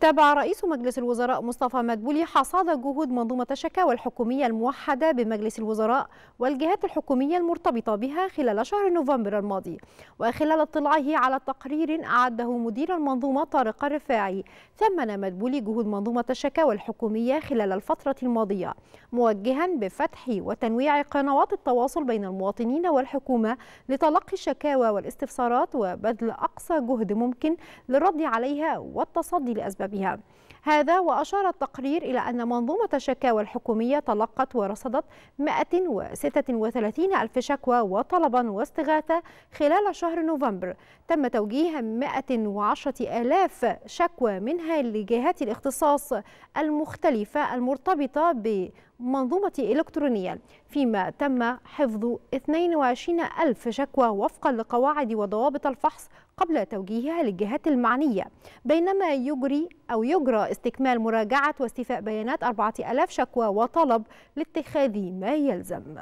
تابع رئيس مجلس الوزراء مصطفى مدبولي حصاد جهود منظومة الشكاوى الحكومية الموحدة بمجلس الوزراء والجهات الحكومية المرتبطة بها خلال شهر نوفمبر الماضي وخلال اطلاعه على تقرير أعده مدير المنظومة طارق الرفاعي ثمن مدبولي جهود منظومة الشكاوى الحكومية خلال الفترة الماضية موجها بفتح وتنويع قنوات التواصل بين المواطنين والحكومة لتلقي الشكاوى والاستفسارات وبذل أقصى جهد ممكن للرد عليها والتصدي لأسباب بسببها هذا وأشار التقرير إلى أن منظومة الشكاوى الحكومية تلقت ورصدت 136 ألف شكوى وطلبا واستغاثة خلال شهر نوفمبر تم توجيه 110 ألاف شكوى منها لجهات الاختصاص المختلفة المرتبطة بمنظومة إلكترونية فيما تم حفظ 22 ألف شكوى وفقا لقواعد وضوابط الفحص قبل توجيهها للجهات المعنية بينما يجري أو يجرى استكمال مراجعة واستيفاء بيانات 4000 شكوى وطلب لاتخاذ ما يلزم